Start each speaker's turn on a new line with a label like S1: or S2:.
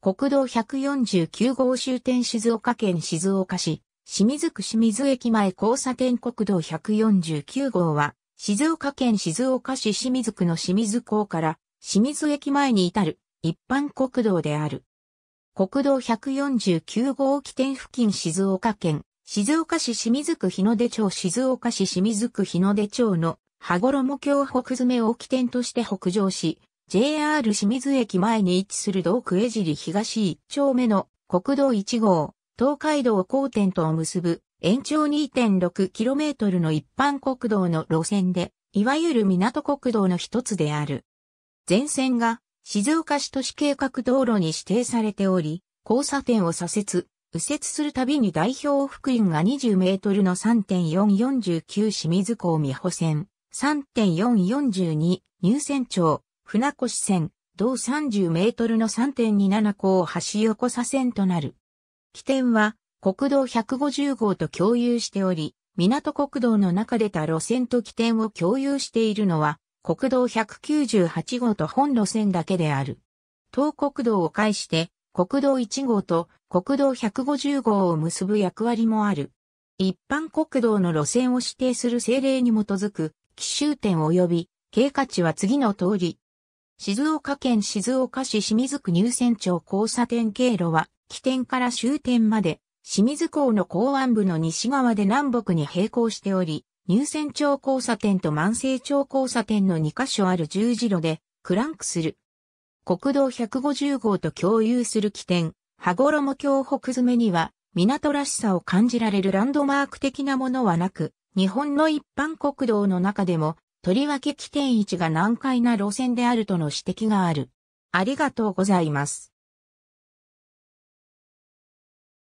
S1: 国
S2: 道149号終点静岡県静岡市、清水区清水駅前交差点国道149号は、静岡県静岡市清水区の清水港から清水駅前に至る一般国道である。国道149号起点付近静岡県、静岡市清水区日の出町静岡市清水区日の出町の羽衣峡北詰を起点として北上し、JR 清水駅前に位置する道区江尻東1丁目の国道1号、東海道交点とを結ぶ延長 2.6km の一般国道の路線で、いわゆる港国道の一つである。全線が静岡市都市計画道路に指定されており、交差点を左折、右折するたびに代表福音が20メートルの3.449清水港美保線、3.442入線町、船越線、同30メートルの3.27を橋横左線となる。起点は国道150号と共有しており、港国道の中でた路線と起点を共有しているのは、国道198号と本路線だけである。東国道を介して国道1号と国道150号を結ぶ役割もある。一般国道の路線を指定する政令に基づく、奇襲点及び経過値は次の通り、静岡県静岡市清水区入選町交差点経路は、起点から終点まで、清水港の港湾部の西側で南北に並行しており、入選町交差点と万世町交差点の2カ所ある十字路で、クランクする。国道150号と共有する起点、羽衣橋北詰めには、港らしさを感じられるランドマーク的なものはなく、日本の一般国道の中でもとりわけ起点位置が難解な路線であるとの指摘がある。ありがとうございます。